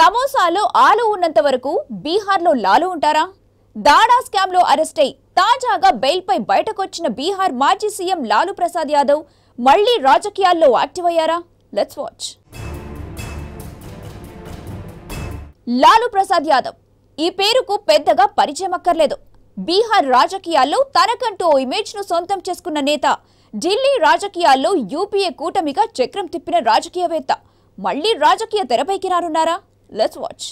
సమోసాలో ఆలు ఉన్నంత వరకు బీహార్లో లాలు ఉంటారా దాడా స్కామ్లో అరెస్ట్ అయి తాజాగా బెయిల్పై బయటకొచ్చిన బీహార్ మాజీ సీఎం లాలూ ప్రసాద్ యాదవ్ మళ్లీ రాజకీయాల్లో యాక్టివ్ అయ్యారా లెట్స్ వాచ్ లాలూ ప్రసాద్ యాదవ్ ఈ పేరుకు పెద్దగా పరిచయం అక్కర్లేదు బీహార్ రాజకీయాల్లో తనకంటూ ఓ ఇమేజ్ను సొంతం చేసుకున్న నేత ఢిల్లీ రాజకీయాల్లో యూపీఏ కూటమిగా చక్రం తిప్పిన రాజకీయవేత్త మళ్లీ రాజకీయ తెరపైకి రానున్నారా లెట్స్ వాచ్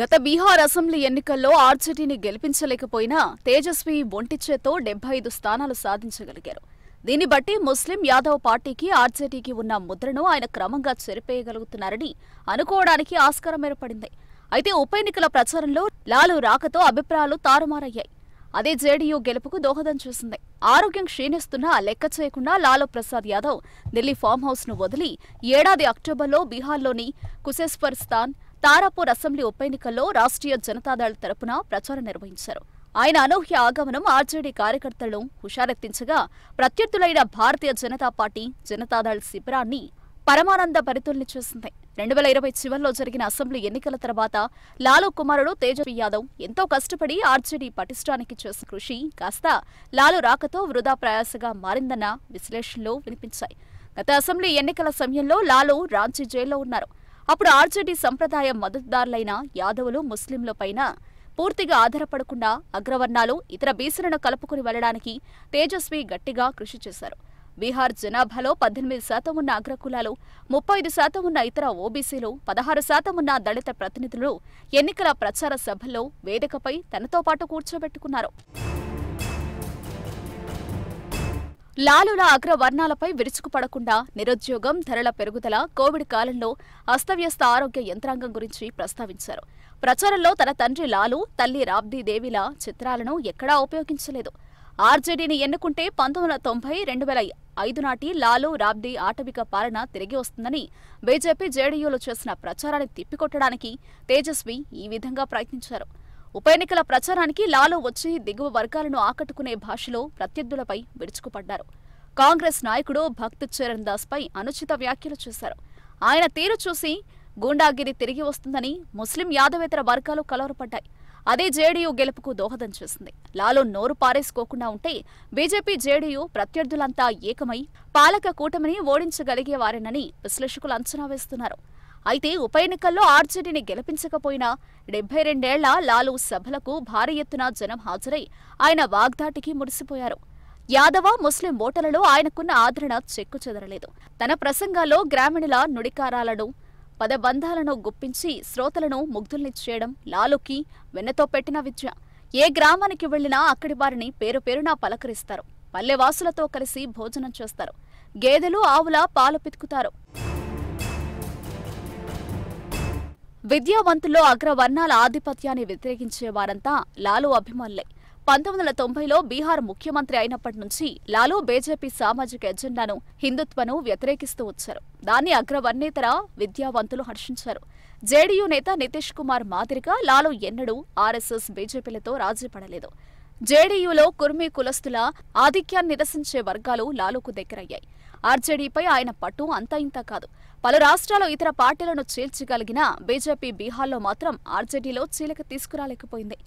గత బీహార్ అసెంబ్లీ ఎన్నికల్లో ఆర్జేడీని గెలిపించలేకపోయినా తేజస్వి ఒంటిచేతో డెబ్బై ఐదు స్థానాలు సాధించగలిగారు దీన్ని బట్టి ముస్లిం యాదవ్ పార్టీకి ఆర్జేడీకి ఉన్న ముద్రను ఆయన క్రమంగా చెరిపేయగలుగుతున్నారని అనుకోవడానికి ఆస్కారం ఏర్పడింది అయితే ఉప ఎన్నికల ప్రచారంలో లాలు రాకతో అభిప్రాయాలు తారుమారయ్యాయి అదే జేడీయూ గెలుపుకు దోహదం చేసింది ఆరోగ్యం క్షీణిస్తున్నా లెక్క చేయకుండా లాలూ ప్రసాద్ యాదవ్ ఢిల్లీ ఫామ్ ను వదిలి ఏడాది అక్టోబర్లో బీహార్లోని కుశేశ్వర్ స్థాన్ తారాపూర్ అసెంబ్లీ ఉప ఎన్నికల్లో రాష్ట్రీయ జనతాదళ్ తరపున ప్రచారం నిర్వహించారు ఆయన అనూహ్య ఆగమనం ఆర్జేడీ కార్యకర్తలను హుషారెత్తించగా ప్రత్యర్థులైన భారతీయ జనతా పార్టీ జనతాదళ్ శిబిరాన్ని పరమానంద భరితుల్ని చూసింది రెండు వేల ఇరవై చివరిలో జరిగిన అసెంబ్లీ ఎన్నికల తర్వాత లాలూ కుమారుడు తేజస్వి యాదవ్ ఎంతో కష్టపడి ఆర్జేడీ పటిష్టానికి చేసిన కృషి కాస్త లాలూ రాకతో వృధా ప్రయాసగా మారిందన్న విశ్లేషణలు వినిపించాయి గత అసెంబ్లీ ఎన్నికల సమయంలో లాలూ రాంచీ జైల్లో ఉన్నారు అప్పుడు ఆర్జేడీ సంప్రదాయ మద్దతుదారులైన యాదవులు ముస్లింల పైన పూర్తిగా ఆధారపడకుండా అగ్రవర్ణాలు ఇతర బీసీలను కలుపుకుని వెళ్లడానికి తేజస్వి గట్టిగా కృషి చేశారు బీహార్ జనాభాలో పద్దెనిమిది శాతం ఉన్న అగ్రకులాలు ముప్పై ఐదు శాతం ఉన్న ఇతర ఓబీసీలు పదహారు శాతం ఉన్న దళిత ప్రతినిధులు ఎన్నికల ప్రచార సభల్లో వేదికపై తనతో పాటు కూర్చోబెట్టుకున్నారు లాలుల అగ్రవర్ణాలపై విరుచుకుపడకుండా నిరుద్యోగం ధరల పెరుగుదల కోవిడ్ కాలంలో అస్తవ్యస్త ఆరోగ్య యంత్రాంగం గురించి ప్రస్తావించారు ప్రచారంలో తన తండ్రి లాలు తల్లి రాబ్దీ దేవిల చిత్రాలను ఎక్కడా ఉపయోగించలేదు ఆర్జేడీని ఎన్నుకుంటే పంతొమ్మిది వందల తొంభై రెండు వేల ఐదు నాటి లాలూ రాబ్దే ఆటవిక పాలన తిరిగి వస్తుందని బీజేపీ జేడీయూలో చేసిన ప్రచారాన్ని తిప్పికొట్టడానికి తేజస్వి ఈ విధంగా ప్రయత్నించారు ఉప ఎన్నికల ప్రచారానికి లాలూ వచ్చి దిగువ వర్గాలను ఆకట్టుకునే భాషలో ప్రత్యర్థులపై విరుచుకుపడ్డారు కాంగ్రెస్ నాయకుడు భక్త్ చరణ్ దాస్ పై అనుచిత వ్యాఖ్యలు చేశారు ఆయన తీరు చూసి గూండాగిరి తిరిగి వస్తుందని ముస్లిం యాదవేతర వర్గాలు కలవరపడ్డాయి అదే జేడీయూ గెలుపుకు దోహదం చేసింది లాలో నోరు పారేసుకోకుండా ఉంటే బీజేపీ జేడీయూ ప్రత్యర్థులంతా ఏకమై పాలక కూటమిని ఓడించగలిగేవారేనని విశ్లేషకులు అంచనా వేస్తున్నారు అయితే ఉప ఎన్నికల్లో ఆర్జేడీని గెలిపించకపోయినా డెబ్బై రెండేళ్ల లాలు సభలకు భారీ ఎత్తున జనం హాజరై ఆయన వాగ్దాటికి మురిసిపోయారు యాదవ ముస్లిం ఓటలలో ఆయనకున్న ఆదరణ చెక్కు చెదరలేదు తన ప్రసంగాల్లో గ్రామీణుల నుడికారాలను పదబంధాలను గుప్పించి శ్రోతలను ముగ్ధుల్ని చేయడం లాలుకి వెన్నతో పెట్టిన విద్య ఏ గ్రామానికి వెళ్లినా అక్కడి వారిని పేరు పేరునా పలకరిస్తారు పల్లెవాసులతో కలిసి భోజనం చేస్తారు గేదెలు ఆవుల పాలు పితుకుతారు విద్యావంతుల్లో అగ్రవర్ణాల ఆధిపత్యాన్ని వ్యతిరేకించే వారంతా లాలు అభిమానులే పంతొమ్మిది వందల తొంభైలో బీహార్ ముఖ్యమంత్రి అయినప్పటి నుంచి లాలూ బీజేపీ సామాజిక ఎజెండాను హిందుత్వను వ్యతిరేకిస్తూ వచ్చారు దాన్ని అగ్రవర్ణేతర విద్యావంతులు హర్షించారు జేడీయూ నేత నితీష్ కుమార్ మాదిరిగా లాలూ ఎన్నడూ ఆర్ఎస్ఎస్ బీజేపీలతో రాజీ పడలేదు జేడీయూలో కుర్మి కులస్తుల ఆధిక్యాన్ని నిరసించే వర్గాలు లాలూకు దగ్గరయ్యాయి ఆర్జేడీపై ఆయన పట్టు అంతా ఇంత కాదు పలు రాష్ట్రాలు ఇతర పార్టీలను చీల్చగలిగిన బీజేపీ బీహార్లో మాత్రం ఆర్జేడీలో చీలక తీసుకురాలేకపోయింది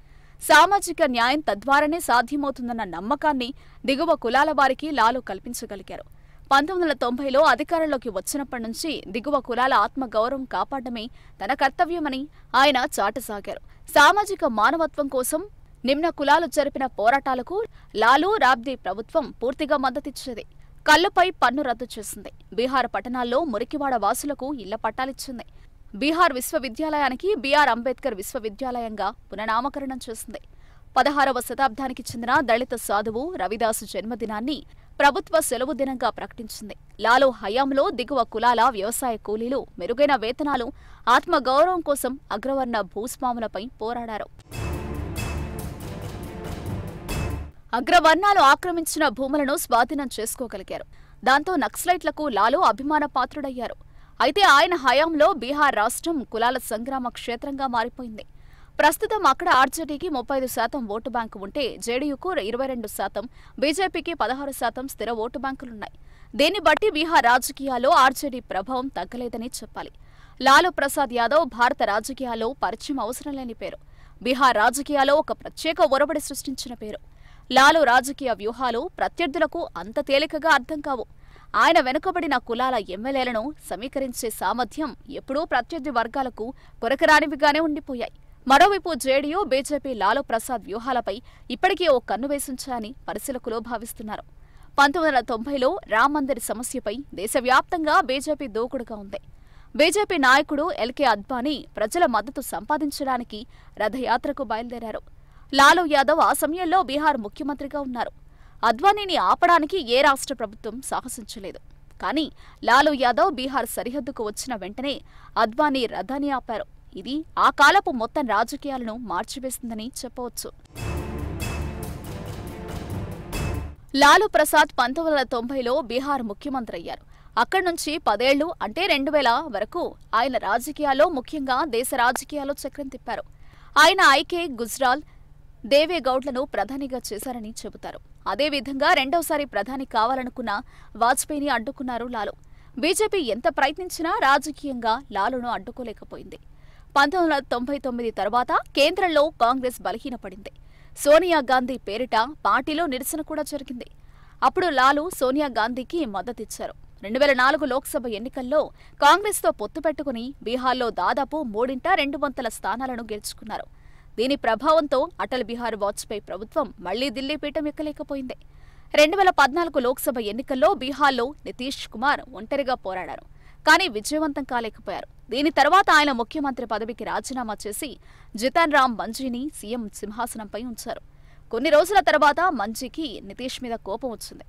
సామాజిక న్యాయం తద్వారానే సాధ్యమవుతుందన్న నమ్మకాన్ని దిగువ కులాల వారికి లాలు కల్పించగలిగారు పంతొమ్మిది వందల తొంభైలో అధికారంలోకి వచ్చినప్పటి నుంచి దిగువ కులాల ఆత్మగౌరవం కాపాడమే తన కర్తవ్యమని ఆయన చాటసాగారు సామాజిక మానవత్వం కోసం నిమ్న కులాలు జరిపిన పోరాటాలకు లాలూ రాబ్దే ప్రభుత్వం పూర్తిగా మద్దతిచ్చేది కళ్లుపై పన్ను రద్దు చేసింది బీహార్ పట్టణాల్లో మురికివాడ వాసులకు ఇళ్ల పట్టాలిచ్చింది బీహార్ విశ్వవిద్యాలయానికి బీఆర్ అంబేద్కర్ విశ్వవిద్యాలయంగా పునర్నామకరణం చేసింది పదహారవ శతాబ్దానికి చెందిన దళిత సాధువు రవిదాసు జన్మదినాన్ని ప్రభుత్వ సెలవు దినంగా ప్రకటించింది లాలో హయాంలో దిగువ కులాల వ్యవసాయ కూలీలు మెరుగైన వేతనాలు ఆత్మగౌరవం కోసం అగ్రవర్ణ భూస్వాములపై పోరాడారు అగ్రవర్ణాలు ఆక్రమించిన భూములను స్వాధీనం చేసుకోగలిగారు దాంతో నక్సలైట్లకు లాలో అభిమాన పాత్రుడయ్యారు అయితే ఆయన హయాంలో బీహార్ రాష్ట్రం కులాల సంగ్రామ క్షేత్రంగా మారిపోయింది ప్రస్తుతం అక్కడ ఆర్జేడీకి ముప్పై ఐదు శాతం ఓటు బ్యాంకు ఉంటే జేడీయూకు ఇరవై రెండు శాతం బీజేపీకి పదహారు శాతం స్థిర ఓటు బ్యాంకులున్నాయి దీన్ని బట్టి బీహార్ రాజకీయాల్లో ఆర్జేడీ ప్రభావం తగ్గలేదని చెప్పాలి లాలూ ప్రసాద్ యాదవ్ భారత రాజకీయాల్లో పరిచయం అవసరం లేని పేరు బీహార్ రాజకీయాల్లో ఒక ప్రత్యేక ఒరబడి సృష్టించిన పేరు లాలూ రాజకీయ వ్యూహాలు ప్రత్యర్థులకు అంత తేలికగా అర్థం కావు ఆయన వెనుకబడిన కులాల ఎమ్మెల్యేలను సమీకరించే సామర్థ్యం ఎప్పుడూ ప్రత్యర్థి వర్గాలకు కొరకరానివిగానే ఉండిపోయాయి మరోవైపు జేడీయూ బీజేపీ లాలూ ప్రసాద్ వ్యూహాలపై ఇప్పటికే ఓ కన్ను వేసించాయని పరిశీలకులు భావిస్తున్నారు పంతొమ్మిది వందల తొంభైలో రామ్ సమస్యపై దేశవ్యాప్తంగా బీజేపీ దూకుడుగా ఉంది బీజేపీ నాయకుడు ఎల్కే అద్వానీ ప్రజల మద్దతు సంపాదించడానికి రథయాత్రకు బయలుదేరారు లాలూ యాదవ్ ఆ సమయంలో బీహార్ ముఖ్యమంత్రిగా ఉన్నారు అద్వానీని ఆపడానికి ఏ రాష్ట్ర ప్రభుత్వం సాహసించలేదు కానీ లాలూ యాదవ్ బీహార్ సరిహద్దుకు వచ్చిన వెంటనే అద్వానీ రథాన్ని ఆపారు ఇది ఆ కాలపు మొత్తం రాజకీయాలను మార్చివేసిందని చెప్పవచ్చు లాలూ ప్రసాద్ పంతొమ్మిది వందల తొంభైలో బీహార్ ముఖ్యమంత్రి అయ్యారు అక్కడి నుంచి పదేళ్లు అంటే రెండు వేల వరకు ఆయన రాజకీయాల్లో ముఖ్యంగా దేశ రాజకీయాల్లో చక్రం తిప్పారు ఆయన ఐకే గుజ్రాల్ దేవేగౌడ్లను ప్రధానిగా చేశారని చెబుతారు అదేవిధంగా రెండవసారి ప్రధాని కావాలనుకున్న వాజ్పేయిని అడ్డుకున్నారు లాలు బీజేపీ ఎంత ప్రయత్నించినా రాజకీయంగా లాలును అడ్డుకోలేకపోయింది పంతొమ్మిది వందల తొంభై తొమ్మిది తర్వాత కేంద్రంలో కాంగ్రెస్ బలహీనపడింది సోనియా గాంధీ పేరిట పార్టీలో నిరసన కూడా జరిగింది అప్పుడు లాలు సోనియా గాంధీకి మద్దతిచ్చారు రెండు వేల నాలుగు లోక్సభ ఎన్నికల్లో కాంగ్రెస్తో పొత్తు పెట్టుకుని బీహార్లో దాదాపు మూడింట రెండు వంతుల స్థానాలను గెలుచుకున్నారు దీని ప్రభావంతో అటల్ బిహార్ వాజ్పేయి ప్రభుత్వం మళ్లీ ఢిల్లీ పీఠం ఎక్కలేకపోయింది రెండు వేల పద్నాలుగు లోక్సభ ఎన్నికల్లో బీహార్లో నితీష్ కుమార్ ఒంటరిగా పోరాడారు కానీ విజయవంతం కాలేకపోయారు దీని తర్వాత ఆయన ముఖ్యమంత్రి పదవికి రాజీనామా చేసి జితన్ రామ్ మంజీని సీఎం సింహాసనంపై ఉంచారు కొన్ని రోజుల తర్వాత మంజీకి నితీష్ మీద కోపం వచ్చింది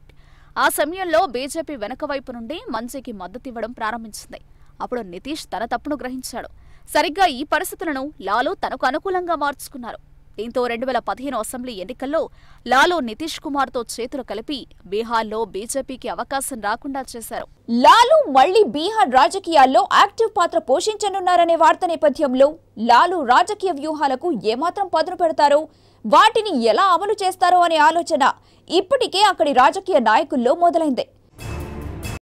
ఆ సమయంలో బీజేపీ వెనకవైపు నుండి మంజీకి మద్దతివ్వడం ప్రారంభించింది అప్పుడు నితీష్ తన తప్పును గ్రహించాడు సరిగ్గా ఈ పరిస్థితులను లాలో తనకు అనుకూలంగా మార్చుకున్నారు దీంతో రెండు వేల పదిహేను అసెంబ్లీ ఎన్నికల్లో లాలో నితీష్ కుమార్తో చేతులు కలిపి బీహార్లో బీజేపీకి అవకాశం రాకుండా చేశారు లాలు మళ్లీ బీహార్ రాజకీయాల్లో యాక్టివ్ పాత్ర పోషించనున్నారనే వార్త నేపథ్యంలో లాలు రాజకీయ వ్యూహాలకు ఏమాత్రం పదును పెడతారో వాటిని ఎలా అమలు చేస్తారో అనే ఆలోచన ఇప్పటికే అక్కడి రాజకీయ నాయకుల్లో మొదలైంది